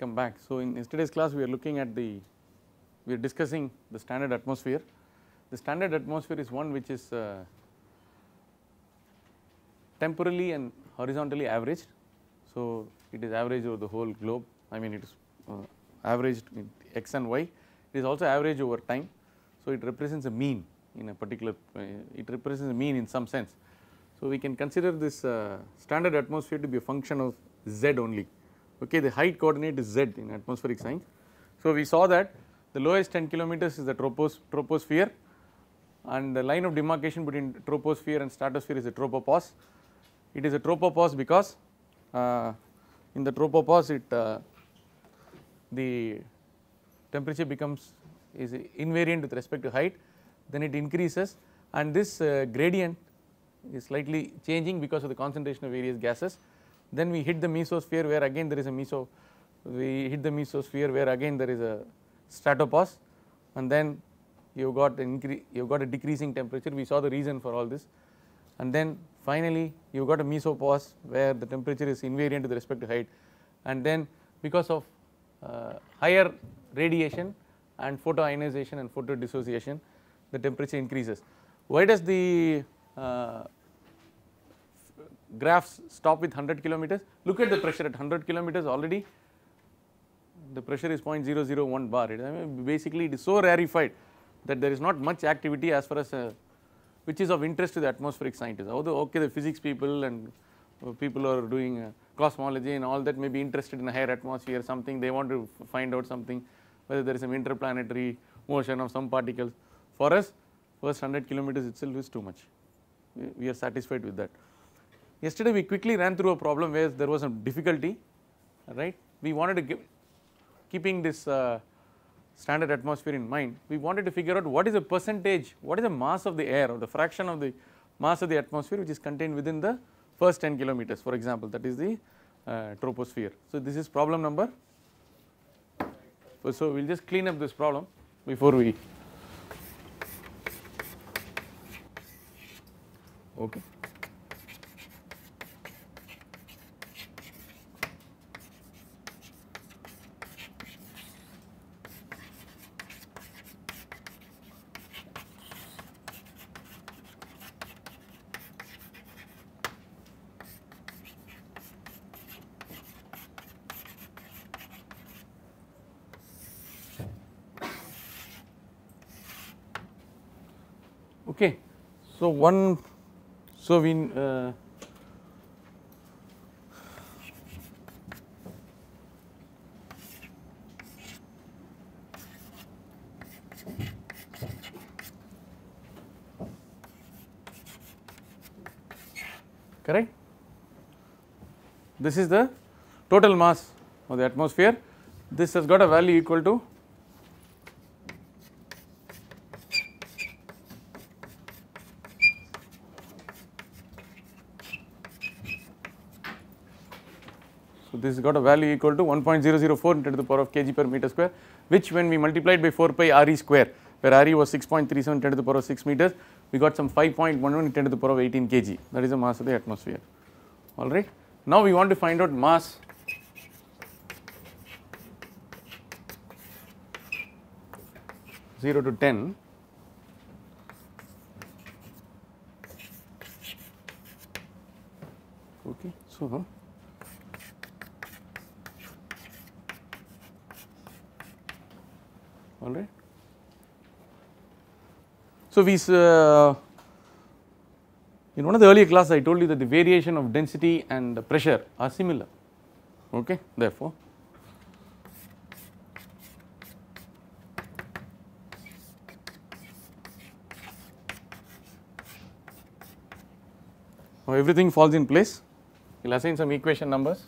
come back. So, in yesterday's class we are looking at the, we are discussing the standard atmosphere. The standard atmosphere is one which is uh, temporally and horizontally averaged. So, it is average over the whole globe, I mean it is uh, averaged in x and y, it is also average over time. So, it represents a mean in a particular, uh, it represents a mean in some sense. So, we can consider this uh, standard atmosphere to be a function of z only okay the height coordinate is z in atmospheric science. So, we saw that the lowest 10 kilometers is the tropos troposphere and the line of demarcation between troposphere and stratosphere is the tropopause. It is a tropopause because uh, in the tropopause it uh, the temperature becomes is invariant with respect to height then it increases and this uh, gradient is slightly changing because of the concentration of various gases then we hit the mesosphere where again there is a meso, we hit the mesosphere where again there is a stratopause and then you got increase, you got a decreasing temperature. We saw the reason for all this, and then finally you got a mesopause where the temperature is invariant with respect to height, and then because of uh, higher radiation and photoionization and photodissociation, the temperature increases. Why does the uh, graphs stop with 100 kilometers. Look at the pressure at 100 kilometers already the pressure is 0.001 bar. It, I mean, basically it is so rarefied that there is not much activity as far as uh, which is of interest to the atmospheric scientists. Although okay the physics people and uh, people are doing uh, cosmology and all that may be interested in a higher atmosphere something they want to find out something whether there is some interplanetary motion of some particles. For us first 100 kilometers itself is too much. we are satisfied with that. Yesterday we quickly ran through a problem where there was a difficulty, right. We wanted to give, keeping this uh, standard atmosphere in mind, we wanted to figure out what is the percentage, what is the mass of the air or the fraction of the mass of the atmosphere which is contained within the first 10 kilometers for example that is the uh, troposphere. So, this is problem number. So, we will just clean up this problem before we okay. okay. So, one so we uh, correct. This is the total mass of the atmosphere. This has got a value equal to this has got a value equal to 1.004 into the power of kg per meter square which when we multiplied by 4 pi Re square where Re was 6.37 into the power of 6 meters we got some 5.11 into the power of 18 kg that is the mass of the atmosphere alright. Now we want to find out mass zero to ten okay so all right. So, we uh, in one of the earlier class I told you that the variation of density and pressure are similar okay therefore now everything falls in place we will assign some equation numbers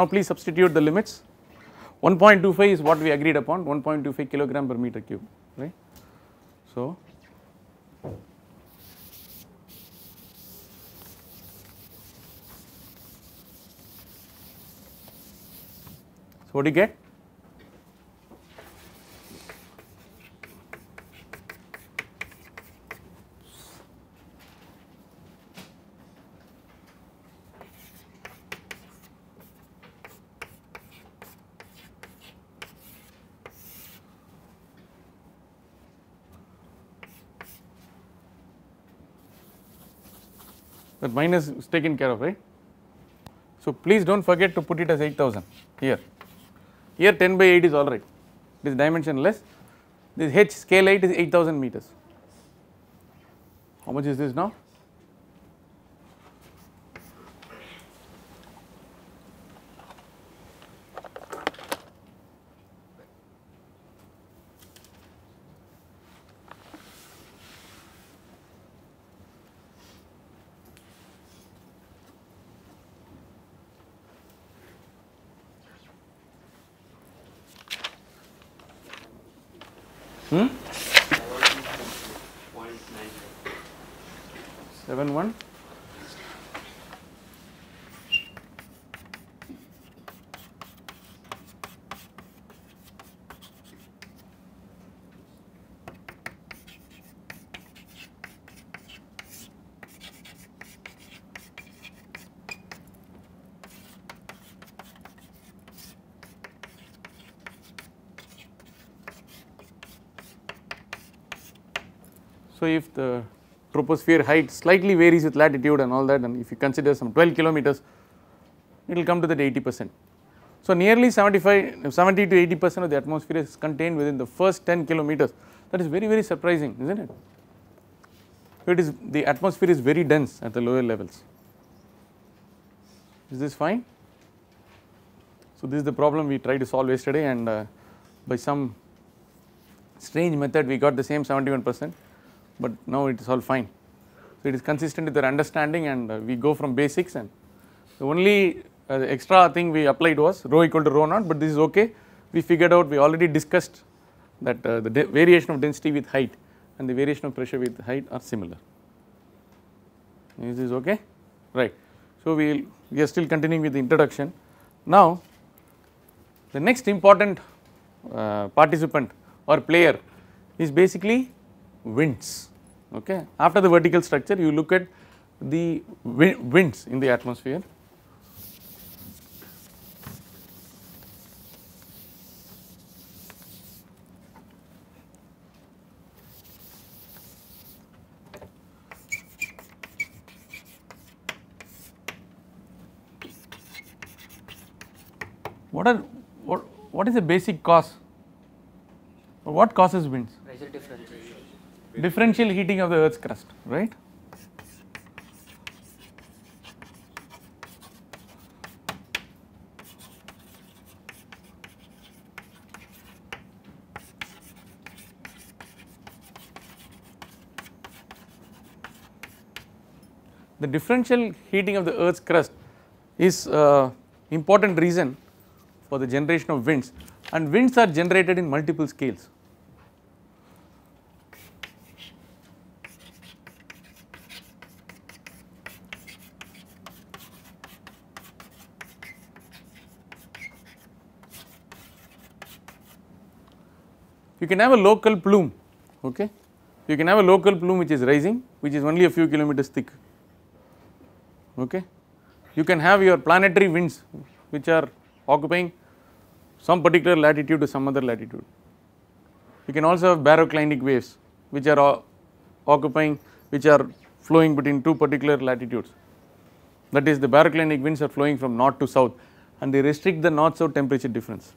Now please substitute the limits. 1.25 is what we agreed upon 1.25 kilogram per meter cube right. So, So, what do you get? minus is taken care of right. So please do not forget to put it as 8000 here, here 10 by 8 is alright it is dimensionless this h scale 8 is 8000 meters. How much is this now? So, if the troposphere height slightly varies with latitude and all that and if you consider some 12 kilometers, it will come to that 80 percent. So, nearly 75, 70 to 80 percent of the atmosphere is contained within the first 10 kilometers that is very very surprising is not it. It is the atmosphere is very dense at the lower levels. Is this fine? So, this is the problem we tried to solve yesterday and uh, by some strange method we got the same 71 percent but now it is all fine. So, it is consistent with their understanding and uh, we go from basics and the only uh, extra thing we applied was rho equal to rho naught, but this is okay. We figured out we already discussed that uh, the variation of density with height and the variation of pressure with height are similar. Is this okay? Right. So, we will we are still continuing with the introduction. Now, the next important uh, participant or player is basically winds. Okay. After the vertical structure, you look at the winds in the atmosphere. What are what, what is the basic cause? What causes winds? differential heating of the earth's crust, right. The differential heating of the earth's crust is uh, important reason for the generation of winds and winds are generated in multiple scales. can have a local plume, okay. You can have a local plume which is rising, which is only a few kilometers thick, okay. You can have your planetary winds which are occupying some particular latitude to some other latitude. You can also have baroclinic waves which are occupying, which are flowing between two particular latitudes. That is the baroclinic winds are flowing from north to south and they restrict the north south temperature difference.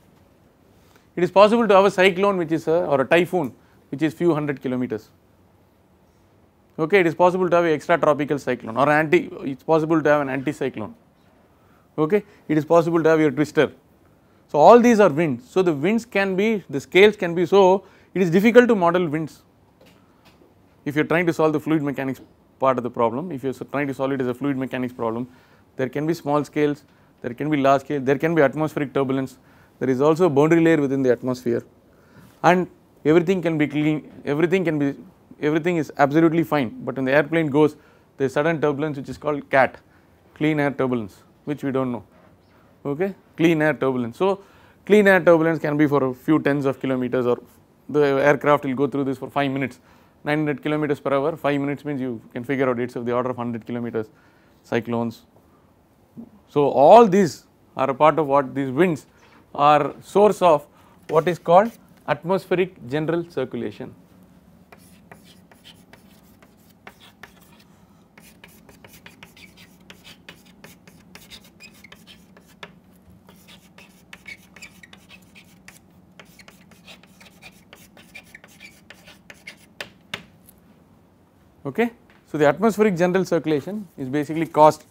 It is possible to have a cyclone which is a or a typhoon which is few hundred kilometers. Okay, it is possible to have an extratropical cyclone or anti, it is possible to have an anticyclone. Okay, it is possible to have your twister. So, all these are winds. So, the winds can be, the scales can be so, it is difficult to model winds if you are trying to solve the fluid mechanics part of the problem, if you are trying to solve it as a fluid mechanics problem, there can be small scales, there can be large scale, there can be atmospheric turbulence, there is also a boundary layer within the atmosphere and everything can be clean, everything can be, everything is absolutely fine, but when the airplane goes there is sudden turbulence which is called CAT, clean air turbulence which we do not know, okay, clean air turbulence. So, clean air turbulence can be for a few tens of kilometers or the aircraft will go through this for 5 minutes, 900 kilometers per hour, 5 minutes means you can figure out it is of the order of 100 kilometers, cyclones. So, all these are a part of what these winds or source of what is called atmospheric general circulation. Okay. So, the atmospheric general circulation is basically caused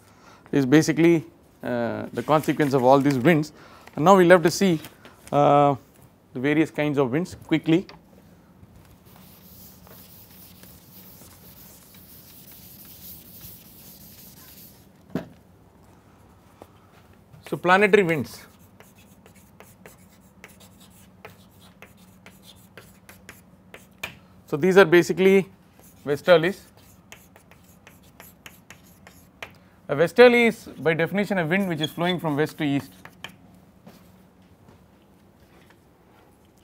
is basically uh, the consequence of all these winds and now we will have to see uh, the various kinds of winds quickly. So, planetary winds. So, these are basically westerlies. A westerly is by definition a wind which is flowing from west to east.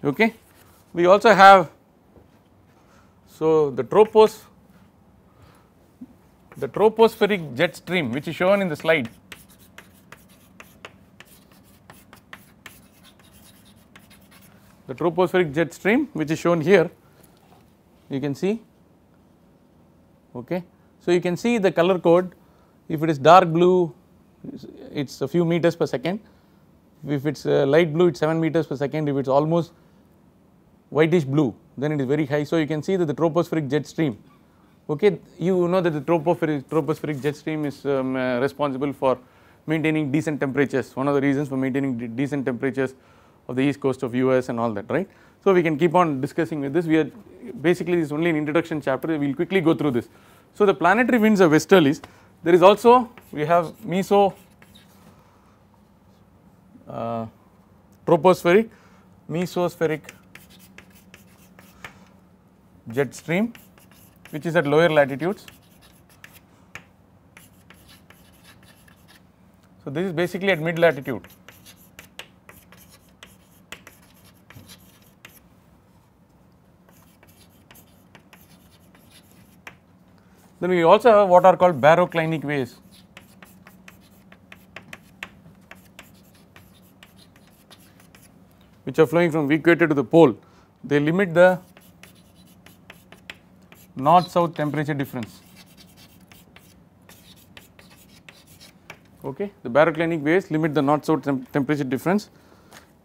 okay. We also have so the tropos the tropospheric jet stream which is shown in the slide the tropospheric jet stream which is shown here you can see okay. So you can see the color code if it is dark blue it is a few meters per second if it is uh, light blue it is 7 meters per second if it is almost whitish blue then it is very high. So, you can see that the tropospheric jet stream okay you know that the tropospheric, tropospheric jet stream is um, uh, responsible for maintaining decent temperatures one of the reasons for maintaining de decent temperatures of the east coast of US and all that right. So, we can keep on discussing with this we are basically this is only an introduction chapter we will quickly go through this. So, the planetary winds are westerlies there is also we have meso uh, tropospheric mesospheric jet stream which is at lower latitudes. So, this is basically at mid latitude. Then we also have what are called baroclinic waves. which are flowing from equator to the pole, they limit the north south temperature difference. Okay. The baroclinic waves limit the north south temp temperature difference.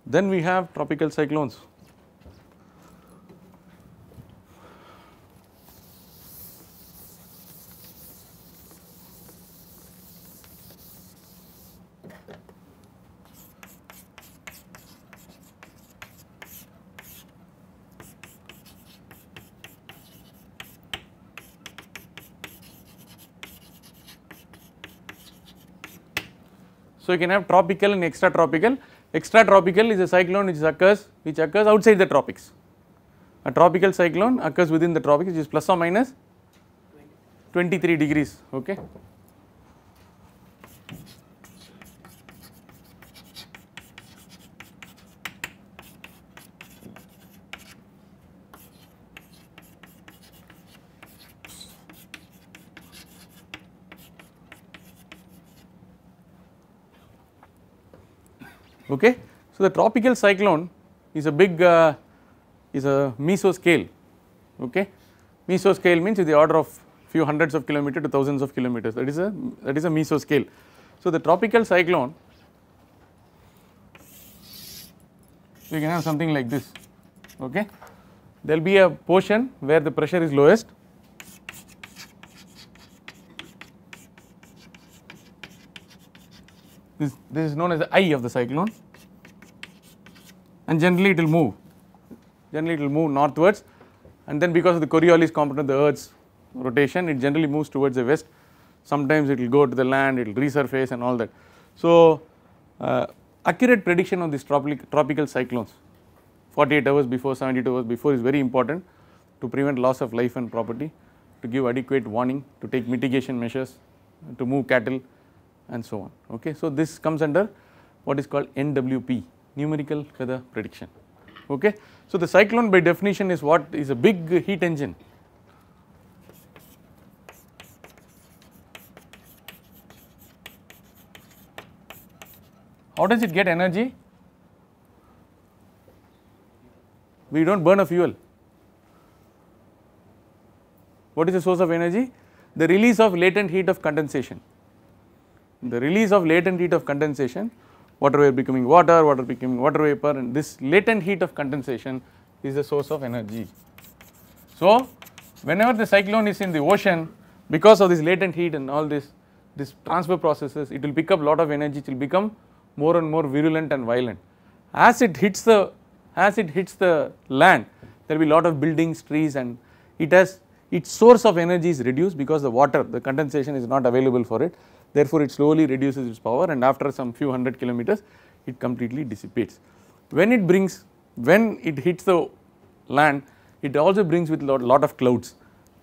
Then we have tropical cyclones you can have tropical and extratropical. Extratropical is a cyclone which occurs which occurs outside the tropics. A tropical cyclone occurs within the tropics which is plus or minus 23 degrees. Okay. okay. So, the tropical cyclone is a big uh, is a mesoscale okay. Mesoscale means the order of few hundreds of kilometer to thousands of kilometers that is a that is a mesoscale. So, the tropical cyclone you can have something like this okay. There will be a portion where the pressure is lowest this, this is known as the eye of the cyclone and generally it will move, generally it will move northwards and then because of the Coriolis component of the earth's rotation it generally moves towards the west, sometimes it will go to the land, it will resurface and all that. So, uh, accurate prediction of these tropic, tropical cyclones 48 hours before, 72 hours before is very important to prevent loss of life and property, to give adequate warning, to take mitigation measures, to move cattle and so on. Okay. So, this comes under what is called NWP numerical weather prediction. Okay. So, the cyclone by definition is what is a big heat engine. How does it get energy? We do not burn a fuel. What is the source of energy? The release of latent heat of condensation the release of latent heat of condensation water vapor becoming water, water becoming water vapor and this latent heat of condensation is the source of energy. So, whenever the cyclone is in the ocean because of this latent heat and all this, this transfer processes it will pick up lot of energy it will become more and more virulent and violent. As it hits the as it hits the land there will be lot of buildings trees and it has its source of energy is reduced because the water the condensation is not available for it Therefore, it slowly reduces its power and after some few hundred kilometers, it completely dissipates. When it brings, when it hits the land, it also brings with lot, lot of clouds,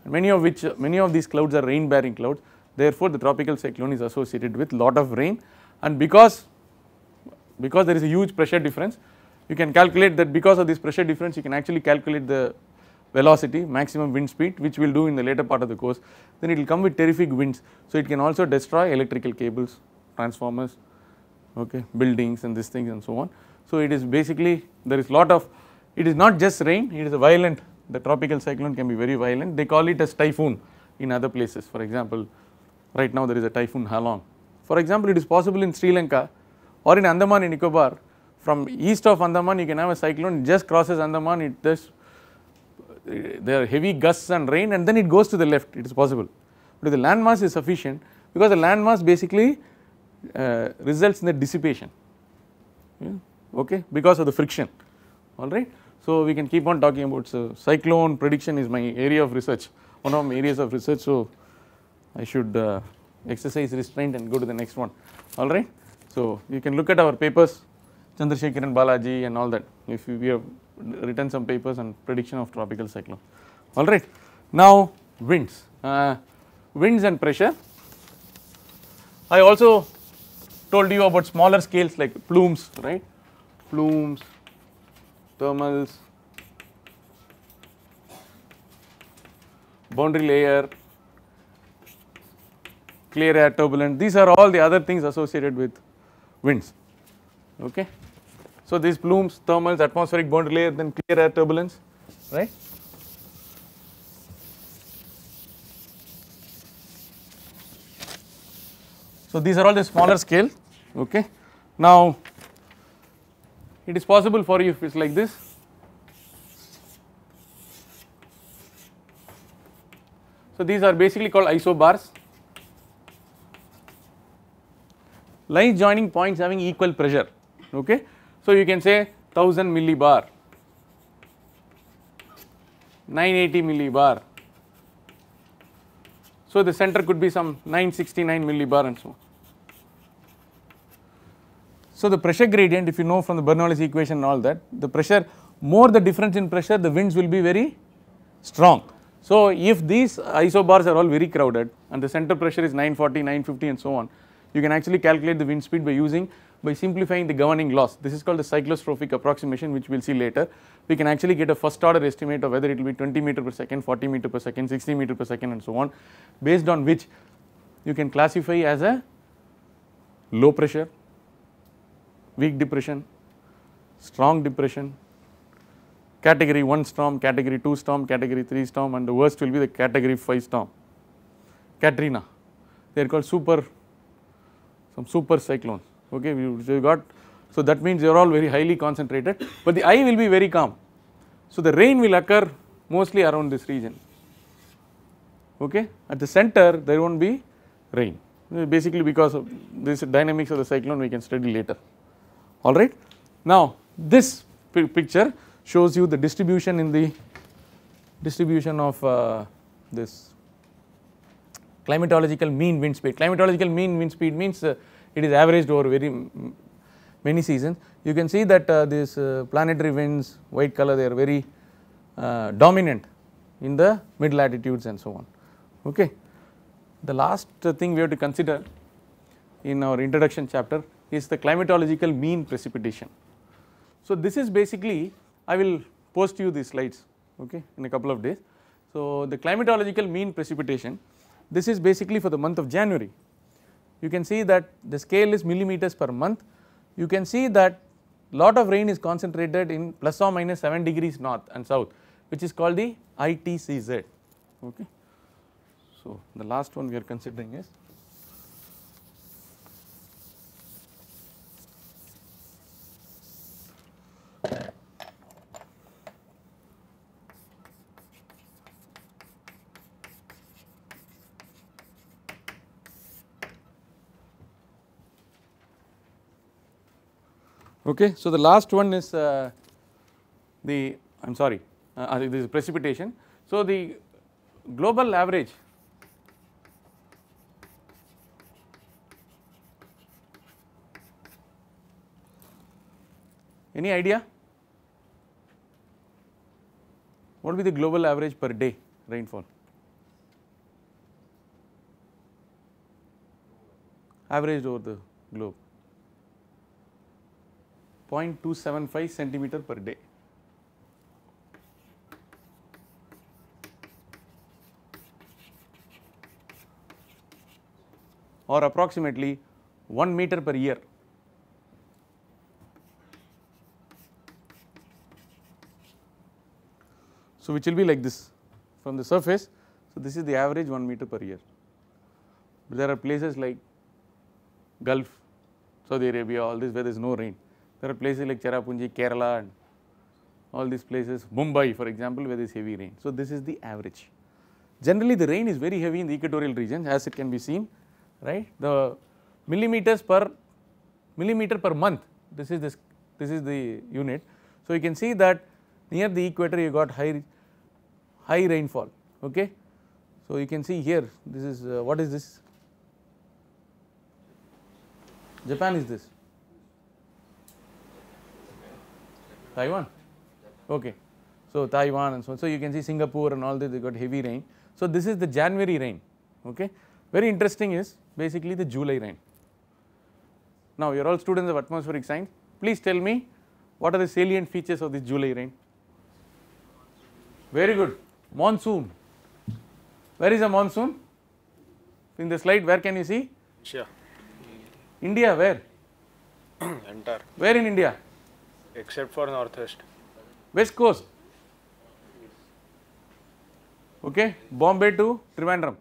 many of which, many of these clouds are rain bearing clouds. Therefore, the tropical cyclone is associated with lot of rain and because, because there is a huge pressure difference, you can calculate that because of this pressure difference, you can actually calculate the velocity, maximum wind speed which we will do in the later part of the course, then it will come with terrific winds. So, it can also destroy electrical cables, transformers, okay, buildings and these things and so on. So, it is basically there is lot of it is not just rain, it is a violent the tropical cyclone can be very violent they call it as typhoon in other places for example right now there is a typhoon Halong. For example it is possible in Sri Lanka or in Andaman and Nicobar from east of Andaman you can have a cyclone just crosses Andaman it just there are heavy gusts and rain and then it goes to the left it is possible. But if the land mass is sufficient because the land mass basically uh, results in the dissipation yeah, okay because of the friction all right. So, we can keep on talking about so cyclone prediction is my area of research one of my areas of research. So, I should uh, exercise restraint and go to the next one all right. So, you can look at our papers Chandrasekharan Balaji and all that if you, we have written some papers on prediction of tropical cyclone. All right. Now winds, uh, winds and pressure. I also told you about smaller scales like plumes, right? Plumes, thermals, boundary layer, clear air turbulent. These are all the other things associated with winds. Okay. So these plumes, thermals, atmospheric boundary layer, then clear air turbulence, right? So these are all the smaller scale, okay. Now it is possible for you if it is like this. So these are basically called isobars. Lines joining points having equal pressure, okay. So, you can say 1000 millibar, 980 millibar. So, the center could be some 969 millibar and so on. So, the pressure gradient if you know from the Bernoulli's equation and all that the pressure more the difference in pressure the winds will be very strong. So, if these isobars are all very crowded and the center pressure is 940, 950 and so on you can actually calculate the wind speed by using by simplifying the governing laws. This is called the cyclostrophic approximation which we will see later. We can actually get a first order estimate of whether it will be 20 meter per second, 40 meter per second, 60 meter per second and so on based on which you can classify as a low pressure, weak depression, strong depression, category 1 storm, category 2 storm, category 3 storm and the worst will be the category 5 storm, Katrina. They are called super, some super cyclones okay you, so you got so that means you are all very highly concentrated but the eye will be very calm. So the rain will occur mostly around this region okay at the center there won't be rain basically because of this dynamics of the cyclone we can study later all right. Now this picture shows you the distribution in the distribution of uh, this climatological mean wind speed. Climatological mean wind speed means uh, it is averaged over very many seasons. You can see that uh, these uh, planetary winds white color they are very uh, dominant in the mid latitudes and so on. Okay. The last thing we have to consider in our introduction chapter is the climatological mean precipitation. So, this is basically I will post you these slides okay, in a couple of days. So, the climatological mean precipitation this is basically for the month of January you can see that the scale is millimeters per month. You can see that lot of rain is concentrated in plus or minus 7 degrees north and south which is called the ITCZ. Okay. So, the last one we are considering is Okay. So, the last one is uh, the I am sorry uh, uh, this is precipitation. So, the global average any idea what will be the global average per day rainfall? averaged over the globe. 0.275 centimeter per day. or approximately 1 meter per year. So, which will be like this from the surface. So, this is the average 1 meter per year. But there are places like Gulf, Saudi Arabia, all this where there is no rain. There are places like Cherrapunji, Kerala and all these places, Mumbai for example, where there is heavy rain. So, this is the average. Generally, the rain is very heavy in the equatorial regions as it can be seen, right. The millimeters per millimeter per month, this is this, this is the unit. So, you can see that near the equator you got high, high rainfall, okay. So, you can see here, this is, uh, what is this? Japan is this, Taiwan? Okay. So Taiwan and so on. So you can see Singapore and all this, they got heavy rain. So this is the January rain, okay. Very interesting is basically the July rain. Now you are all students of atmospheric science. Please tell me what are the salient features of this July rain? Very good. Monsoon. Where is the monsoon? In the slide, where can you see? Sure. India, where? Entire. Where in India? except for northwest. West coast. Okay, Bombay to Trivandrum.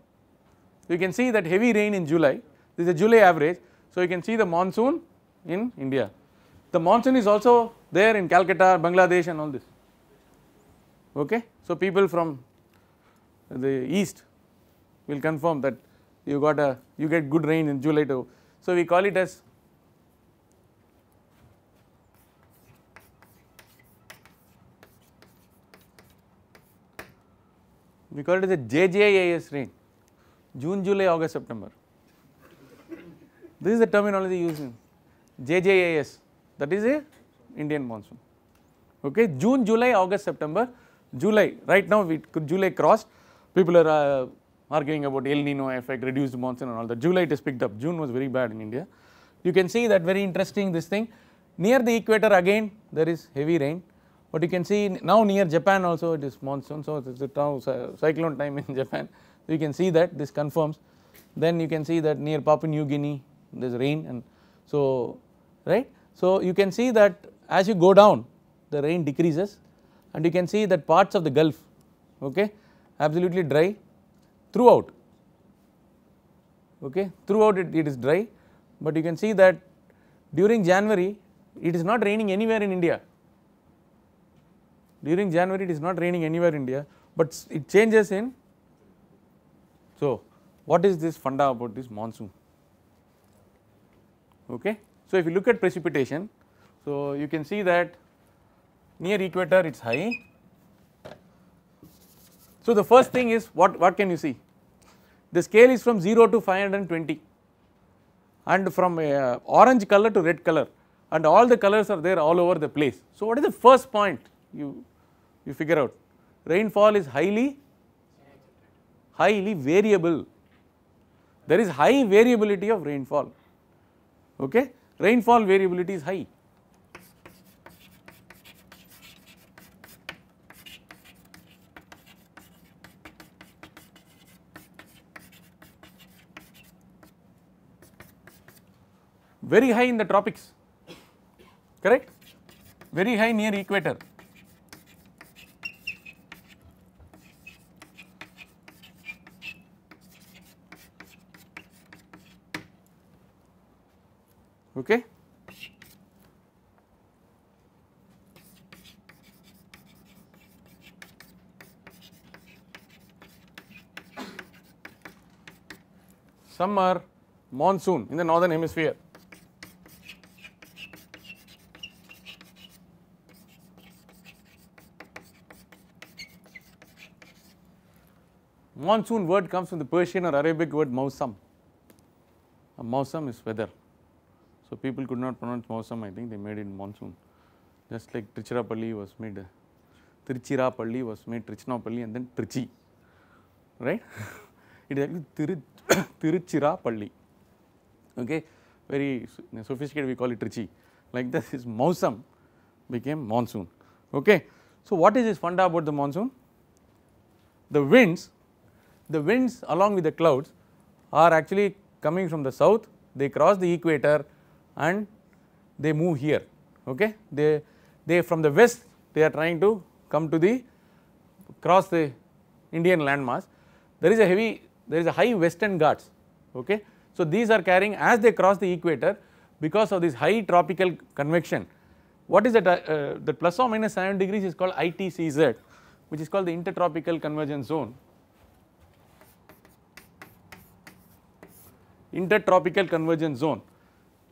you can see that heavy rain in July. This is a July average. So, you can see the monsoon in India. The monsoon is also there in Calcutta, Bangladesh and all this. Okay. So, people from the east will confirm that you got a you get good rain in July to. So, we call it as we call it the JJAS rain June, July, August, September. this is the terminology used in JJAS that is a Indian monsoon. Okay, June, July, August, September, July right now we July crossed people are uh, arguing about El Nino effect, reduced monsoon and all that. July it is picked up, June was very bad in India. You can see that very interesting this thing near the equator again there is heavy rain but you can see now near Japan also it is monsoon, so it is now cyclone time in Japan. you can see that this confirms. Then you can see that near Papua New Guinea there is rain and so right. So you can see that as you go down the rain decreases and you can see that parts of the Gulf okay absolutely dry throughout okay throughout it, it is dry but you can see that during January it is not raining anywhere in India during January it is not raining anywhere in India but it changes in. So, what is this funda about this monsoon? Okay. So, if you look at precipitation, so you can see that near equator it is high. So, the first thing is what, what can you see? The scale is from 0 to 520 and from uh, orange color to red color and all the colors are there all over the place. So, what is the first point you you figure out rainfall is highly highly variable there is high variability of rainfall okay rainfall variability is high very high in the tropics correct very high near equator some are monsoon in the northern hemisphere. Monsoon word comes from the Persian or Arabic word mausam. A mausam is weather. So, people could not pronounce mausam, I think they made it monsoon. Just like Trichirapalli was made, uh, Trichirapalli was made Trichinapalli and then Trichi, right. it is actually Tiru Tiruchirappalli, okay, very sophisticated we call it Trichy. Like this is Mausam became monsoon, okay. So, what is this funda about the monsoon? The winds, the winds along with the clouds are actually coming from the south, they cross the equator and they move here, okay. They, they from the west they are trying to come to the cross the Indian landmass. There is a heavy there is a high western ghats okay. So these are carrying as they cross the equator because of this high tropical convection what is that uh, uh the plus or minus 7 degrees is called ITCZ which is called the intertropical convergence zone intertropical convergence zone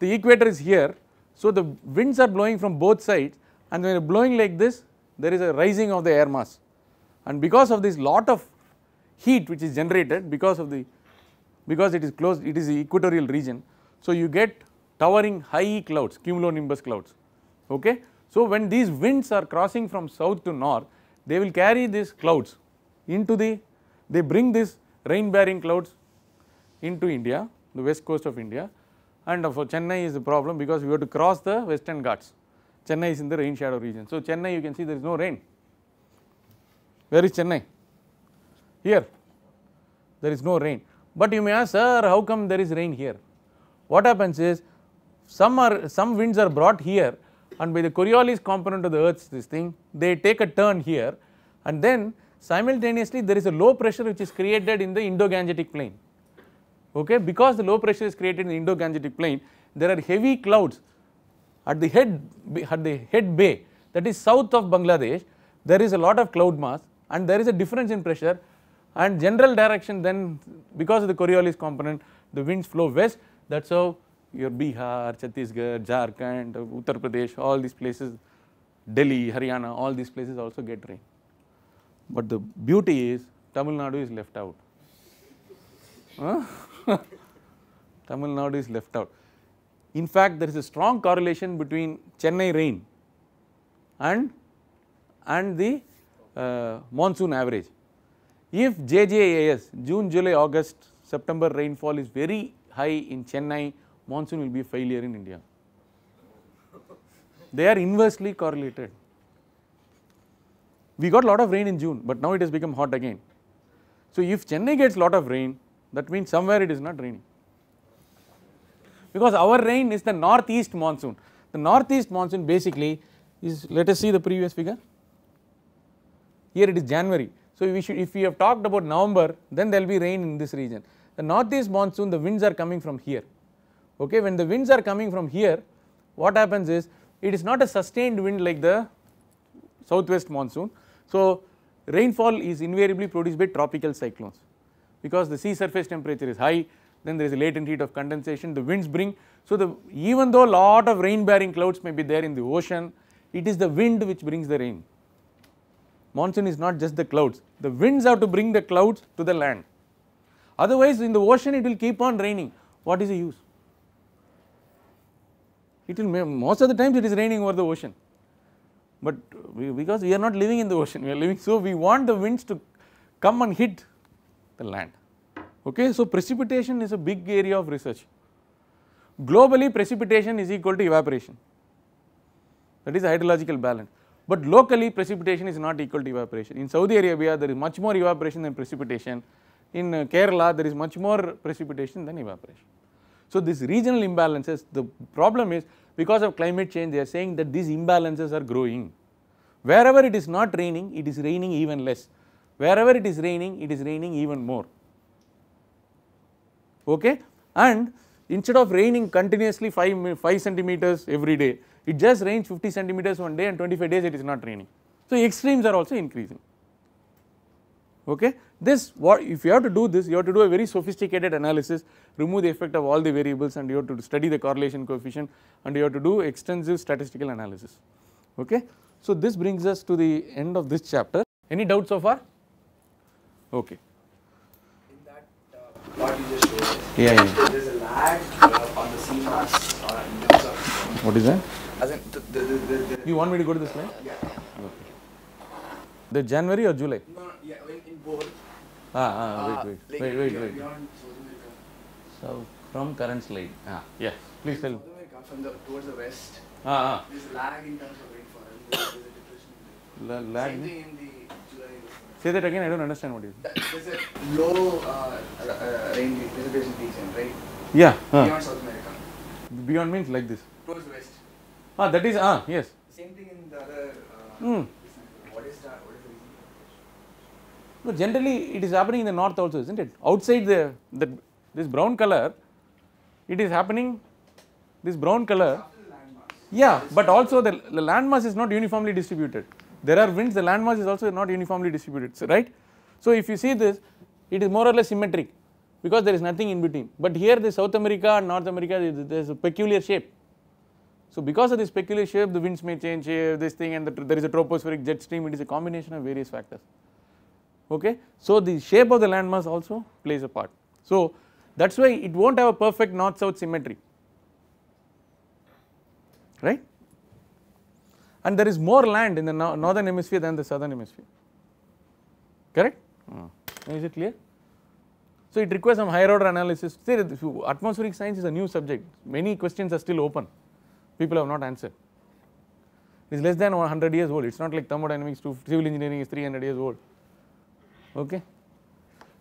the equator is here so the winds are blowing from both sides and when blowing like this there is a rising of the air mass and because of this lot of heat which is generated because of the because it is closed it is the equatorial region. So, you get towering high clouds cumulonimbus clouds ok. So, when these winds are crossing from south to north they will carry these clouds into the they bring these rain bearing clouds into India the west coast of India and for Chennai is the problem because we have to cross the western ghats Chennai is in the rain shadow region. So, Chennai you can see there is no rain where is Chennai here there is no rain. But you may ask sir how come there is rain here? What happens is some are some winds are brought here and by the Coriolis component of the earth's this thing they take a turn here and then simultaneously there is a low pressure which is created in the Indo-Gangetic plain okay because the low pressure is created in the Indo-Gangetic plain there are heavy clouds at the head at the head bay that is south of Bangladesh there is a lot of cloud mass and there is a difference in pressure and general direction then because of the Coriolis component the winds flow west that is how your Bihar, Chhattisgarh, Jharkhand, Uttar Pradesh all these places Delhi, Haryana all these places also get rain. But the beauty is Tamil Nadu is left out. Tamil Nadu is left out. In fact, there is a strong correlation between Chennai rain and, and the uh, monsoon average. If JJAS June, July, August, September rainfall is very high in Chennai, monsoon will be failure in India. They are inversely correlated. We got lot of rain in June, but now it has become hot again. So, if Chennai gets lot of rain, that means somewhere it is not raining. Because our rain is the northeast monsoon. The northeast monsoon basically is, let us see the previous figure. Here it is January. So, we should if we have talked about November then there will be rain in this region. The northeast monsoon the winds are coming from here okay when the winds are coming from here what happens is it is not a sustained wind like the southwest monsoon. So, rainfall is invariably produced by tropical cyclones because the sea surface temperature is high then there is a latent heat of condensation the winds bring. So, the even though lot of rain bearing clouds may be there in the ocean it is the wind which brings the rain monsoon is not just the clouds, the winds have to bring the clouds to the land. Otherwise, in the ocean it will keep on raining. What is the use? It will most of the times it is raining over the ocean, but we, because we are not living in the ocean, we are living so we want the winds to come and hit the land. Okay, so precipitation is a big area of research. Globally, precipitation is equal to evaporation. That is hydrological balance. But locally precipitation is not equal to evaporation. In Saudi Arabia there is much more evaporation than precipitation. In uh, Kerala there is much more precipitation than evaporation. So these regional imbalances the problem is because of climate change they are saying that these imbalances are growing. Wherever it is not raining it is raining even less. Wherever it is raining it is raining even more. Okay and instead of raining continuously 5, 5 centimeters every day, it just rains 50 centimeters one day and 25 days it is not raining. So, extremes are also increasing. Okay. This what if you have to do this, you have to do a very sophisticated analysis, remove the effect of all the variables and you have to study the correlation coefficient and you have to do extensive statistical analysis. Okay. So, this brings us to the end of this chapter. Any doubts so far? Okay. In that uh, Yeah, There's a lag uh, on the CMOS uh, in terms of. What is that? As in, the, the, the, the, you want me to go to this slide? Yeah. Okay. The January or July? No, no yeah, in, in both. Ah, ah, wait, wait, wait, wait, wait. So from current slide. Ah, yeah. Please tell me. From the towards the west. Ah, ah. There's lag in terms of rainfall. There's a depression. Lag. Same thing in the Say that again, I don't understand what you There's a low uh, uh, uh range precipitation region, right? Yeah. Uh. Beyond South America. Beyond means like this. Towards the west. Ah, that is, ah, yes. Same thing in the other. Mm. What is that? What is the reason? No, generally it is happening in the north also, isn't it? Outside the, the this brown color, it is happening, this brown color. Yeah, but also the, the landmass is not uniformly distributed there are winds the land mass is also not uniformly distributed so right. So if you see this it is more or less symmetric because there is nothing in between but here the South America and North America there is a peculiar shape. So because of this peculiar shape the winds may change here eh, this thing and the, there is a tropospheric jet stream it is a combination of various factors okay. So the shape of the land mass also plays a part. So that is why it will not have a perfect north south symmetry right and there is more land in the northern hemisphere than the southern hemisphere. Correct? Mm. Is it clear? So it requires some higher order analysis. See, atmospheric science is a new subject. Many questions are still open. People have not answered. It is less than 100 years old. It's not like thermodynamics. to civil engineering is 300 years old. Okay.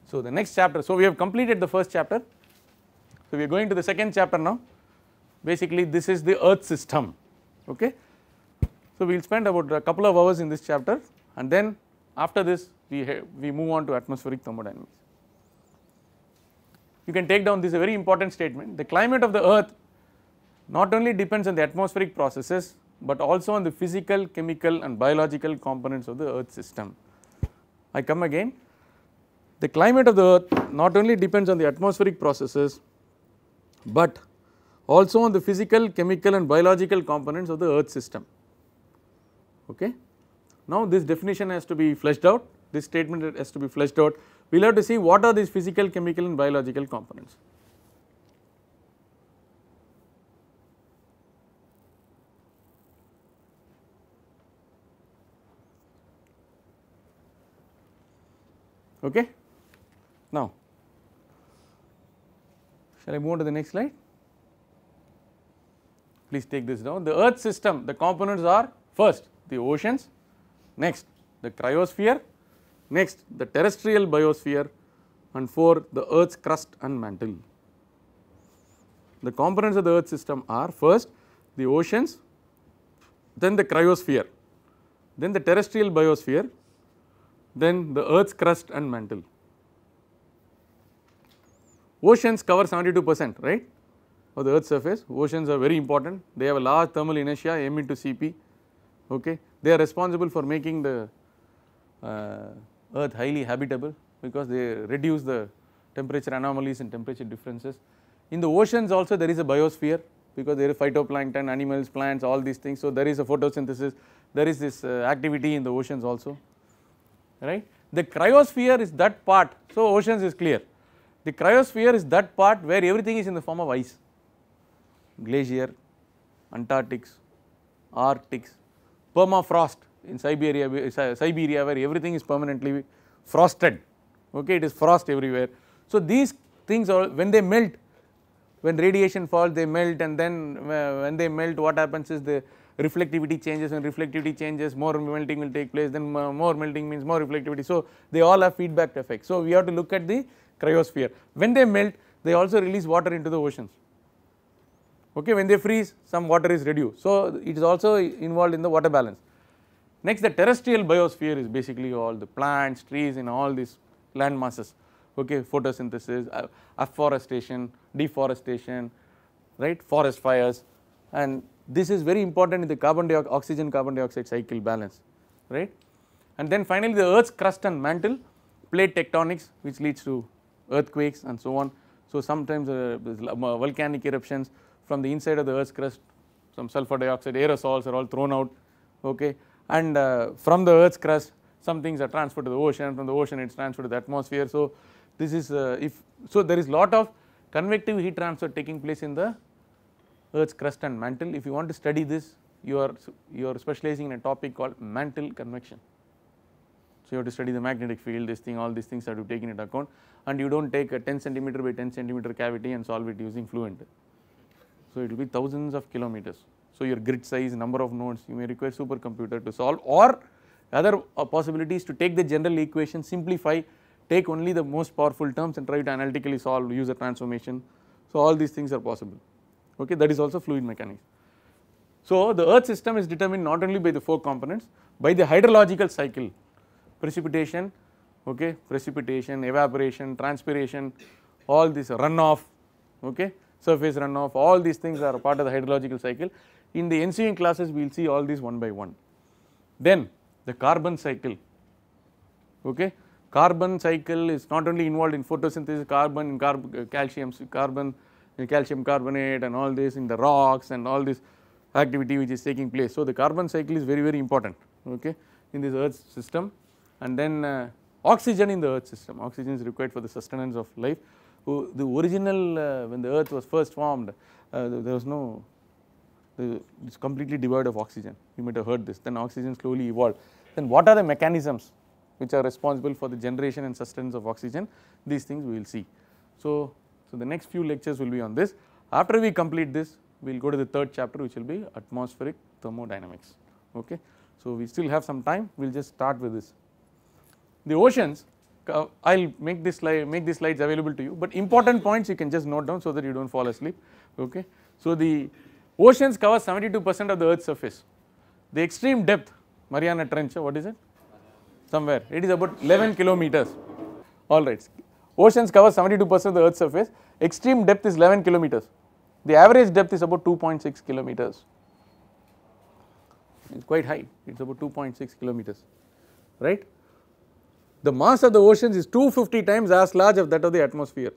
So the next chapter. So we have completed the first chapter. So we are going to the second chapter now. Basically, this is the Earth system. Okay. So, we will spend about a couple of hours in this chapter and then after this we, we move on to atmospheric thermodynamics. You can take down this very important statement, the climate of the earth not only depends on the atmospheric processes, but also on the physical, chemical and biological components of the earth system. I come again, the climate of the earth not only depends on the atmospheric processes, but also on the physical, chemical and biological components of the earth system. Okay. Now this definition has to be fleshed out, this statement has to be fleshed out. We will have to see what are these physical, chemical and biological components. Okay. Now, shall I move on to the next slide? Please take this down. The earth system, the components are first the oceans, next the cryosphere, next the terrestrial biosphere and 4 the earth's crust and mantle. The components of the earth system are first the oceans, then the cryosphere, then the terrestrial biosphere, then the earth's crust and mantle. Oceans cover 72 percent right of the earth's surface, oceans are very important, they have a large thermal inertia m into Cp okay. They are responsible for making the uh, earth highly habitable because they reduce the temperature anomalies and temperature differences. In the oceans also there is a biosphere because there is phytoplankton, animals, plants, all these things. So, there is a photosynthesis, there is this uh, activity in the oceans also, right. The cryosphere is that part, so oceans is clear. The cryosphere is that part where everything is in the form of ice, glacier, Antarctics, Arctics, permafrost in Siberia, Siberia where everything is permanently frosted, okay, it is frost everywhere. So, these things are when they melt, when radiation falls they melt and then uh, when they melt what happens is the reflectivity changes and reflectivity changes more melting will take place then more melting means more reflectivity. So, they all have feedback effect. So, we have to look at the cryosphere. When they melt they also release water into the oceans okay when they freeze some water is reduced. So, it is also involved in the water balance. Next the terrestrial biosphere is basically all the plants, trees and all these land masses okay photosynthesis, uh, afforestation, deforestation right forest fires and this is very important in the carbon dioxide oxygen carbon dioxide cycle balance right. And then finally the earth's crust and mantle plate tectonics which leads to earthquakes and so on. So, sometimes uh, uh volcanic eruptions from the inside of the earth's crust some sulfur dioxide aerosols are all thrown out okay and uh, from the earth's crust some things are transferred to the ocean from the ocean it's transferred to the atmosphere so this is uh, if so there is lot of convective heat transfer taking place in the earth's crust and mantle if you want to study this you are you are specializing in a topic called mantle convection so you have to study the magnetic field this thing all these things have to be taken into account and you don't take a 10 centimeter by 10 centimeter cavity and solve it using fluent so it will be thousands of kilometers. So your grid size, number of nodes, you may require supercomputer to solve or other uh, possibilities to take the general equation, simplify, take only the most powerful terms and try to analytically solve user transformation. So all these things are possible, okay, that is also fluid mechanics. So the earth system is determined not only by the four components, by the hydrological cycle, precipitation, okay, precipitation, evaporation, transpiration, all this runoff, okay, surface runoff all these things are part of the hydrological cycle. In the ensuing classes we will see all these one by one. Then the carbon cycle okay carbon cycle is not only involved in photosynthesis carbon carb, calcium carbon calcium carbonate and all this in the rocks and all this activity which is taking place. So, the carbon cycle is very very important okay in this earth system and then uh, oxygen in the earth system oxygen is required for the sustenance of life the original uh, when the earth was first formed uh, there was no it is completely devoid of oxygen you might have heard this then oxygen slowly evolved then what are the mechanisms which are responsible for the generation and sustenance of oxygen these things we will see. So, so the next few lectures will be on this after we complete this we will go to the third chapter which will be atmospheric thermodynamics okay. So, we still have some time we will just start with this. The oceans uh, I'll make this slide, make these slides available to you. But important points you can just note down so that you don't fall asleep. Okay. So the oceans cover 72% of the Earth's surface. The extreme depth, Mariana Trench, what is it? Somewhere. It is about 11 kilometers. All right. Oceans cover 72% of the Earth's surface. Extreme depth is 11 kilometers. The average depth is about 2.6 kilometers. It's quite high. It's about 2.6 kilometers, right? The mass of the oceans is 250 times as large as that of the atmosphere.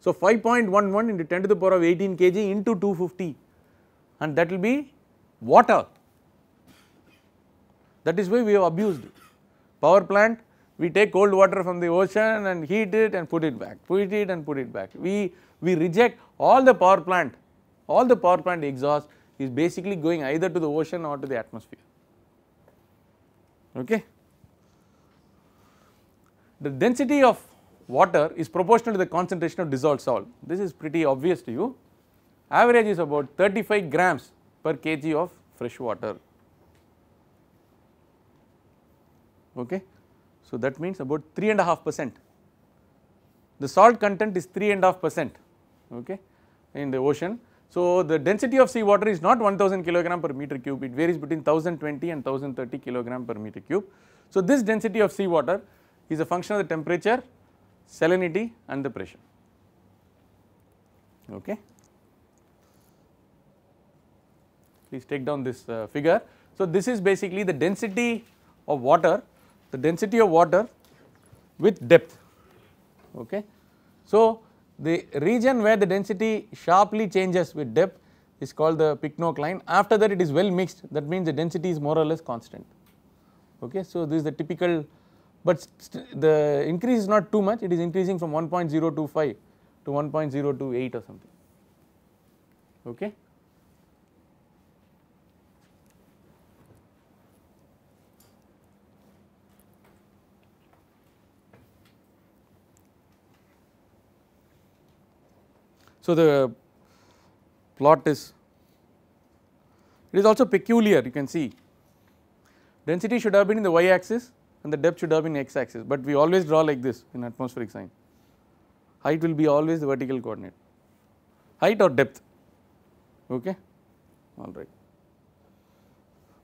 So, 5.11 into 10 to the power of 18 kg into 250 and that will be water. That is why we have abused power plant. We take cold water from the ocean and heat it and put it back, Put it and put it back. We, we reject all the power plant, all the power plant exhaust is basically going either to the ocean or to the atmosphere. Okay. The density of water is proportional to the concentration of dissolved salt. This is pretty obvious to you. Average is about 35 grams per kg of fresh water. Okay. So, that means about 3.5 percent. The salt content is 3.5 percent okay, in the ocean. So, the density of seawater is not 1000 kilogram per meter cube, it varies between 1020 and 1030 kilogram per meter cube. So, this density of seawater is a function of the temperature, salinity and the pressure. Okay. Please take down this uh, figure. So, this is basically the density of water, the density of water with depth. Okay. So, the region where the density sharply changes with depth is called the pycnocline. After that, it is well mixed. That means the density is more or less constant. Okay. So, this is the typical but the increase is not too much it is increasing from 1.025 to 1.028 or something okay. So, the plot is it is also peculiar you can see density should have been in the y axis and the depth should have been x axis, but we always draw like this in atmospheric science. Height will be always the vertical coordinate, height or depth, okay, all right.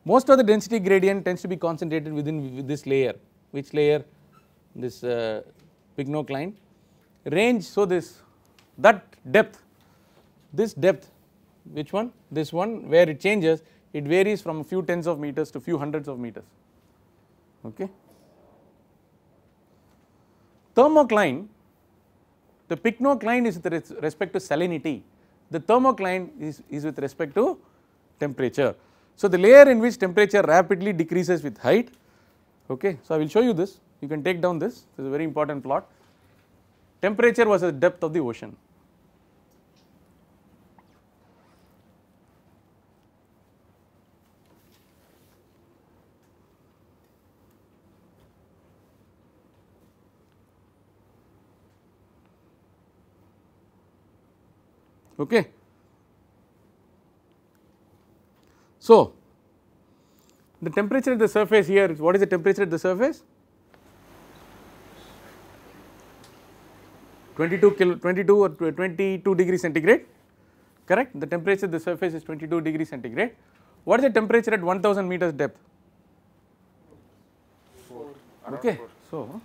Most of the density gradient tends to be concentrated within this layer, which layer? This uh, pycnocline range. So, this that depth, this depth, which one? This one where it changes, it varies from a few tens of meters to few hundreds of meters okay thermocline, the pycnocline is with respect to salinity, the thermocline is, is with respect to temperature. So, the layer in which temperature rapidly decreases with height. Okay. So, I will show you this, you can take down this, this is a very important plot. Temperature versus depth of the ocean. Okay. So, the temperature at the surface here, what is the temperature at the surface? 22 kilo, 22 or 22 degree centigrade, correct? The temperature at the surface is 22 degree centigrade. What is the temperature at 1000 meters depth? Four, okay, four. so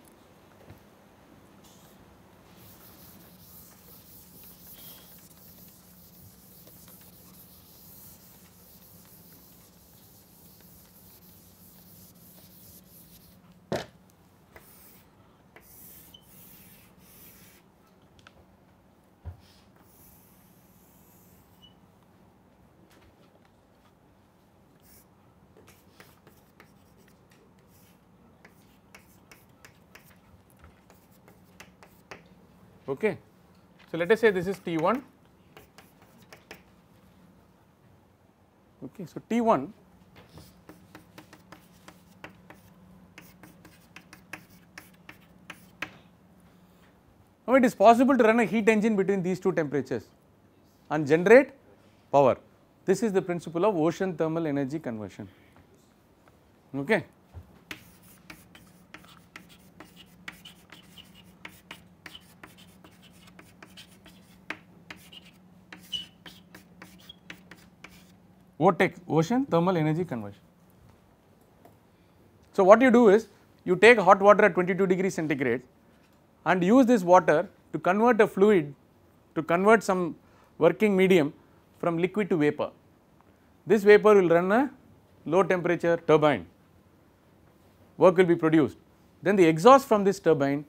Okay. So, let us say this is T 1 okay. So, T 1 Now, it is possible to run a heat engine between these two temperatures and generate power. This is the principle of ocean thermal energy conversion. Okay. OTEC, Ocean Thermal Energy Conversion. So, what you do is you take hot water at 22 degree centigrade and use this water to convert a fluid to convert some working medium from liquid to vapor. This vapor will run a low temperature turbine, work will be produced. Then the exhaust from this turbine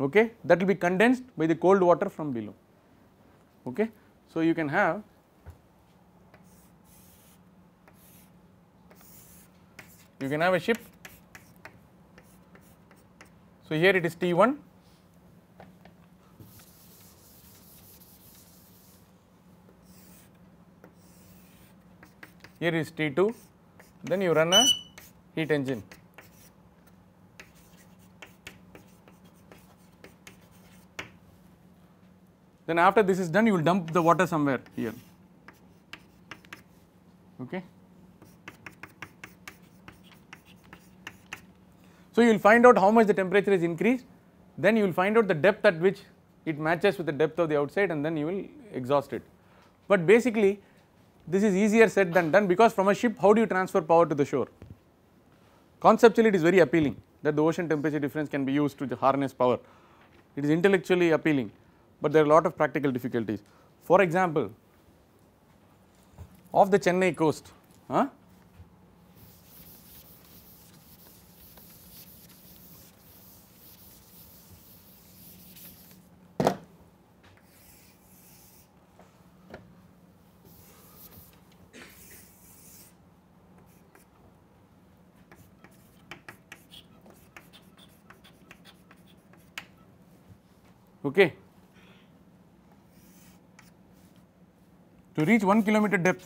okay, that will be condensed by the cold water from below. Okay. So, you can have you can have a ship. So, here it is T1 here is T2 then you run a heat engine. Then after this is done you will dump the water somewhere here. Okay. So, you will find out how much the temperature is increased then you will find out the depth at which it matches with the depth of the outside and then you will exhaust it. But basically this is easier said than done because from a ship how do you transfer power to the shore? Conceptually it is very appealing that the ocean temperature difference can be used to harness power. It is intellectually appealing but there are a lot of practical difficulties. For example, off the Chennai coast, huh, to reach 1 kilometer depth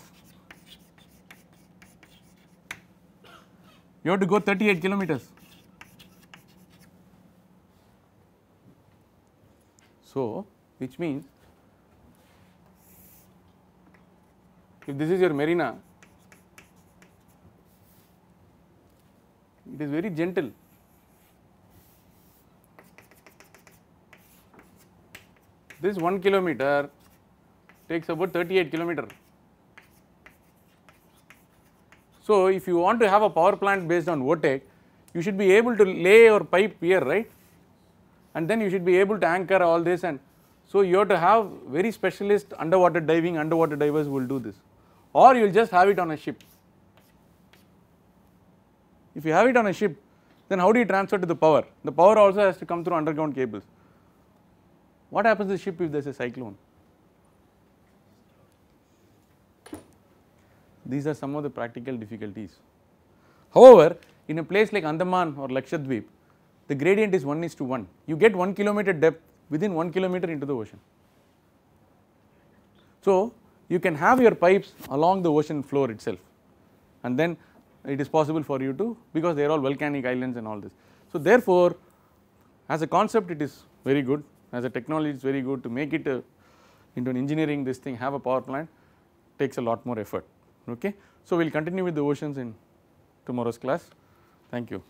you have to go 38 kilometers. So, which means if this is your marina it is very gentle this 1 kilometer takes about 38 kilometer. So, if you want to have a power plant based on voltage, you should be able to lay your pipe here, right? And then you should be able to anchor all this and so you have to have very specialist underwater diving, underwater divers will do this or you will just have it on a ship. If you have it on a ship, then how do you transfer to the power? The power also has to come through underground cables. What happens to the ship if there is a cyclone? These are some of the practical difficulties. However, in a place like Andaman or Lakshadweep, the gradient is 1 is to 1. You get 1 kilometer depth within 1 kilometer into the ocean. So, you can have your pipes along the ocean floor itself and then it is possible for you to because they are all volcanic islands and all this. So, therefore, as a concept it is very good as a technology it is very good to make it a, uh, into an engineering this thing have a power plant takes a lot more effort. Okay. So, we will continue with the oceans in tomorrow's class. Thank you.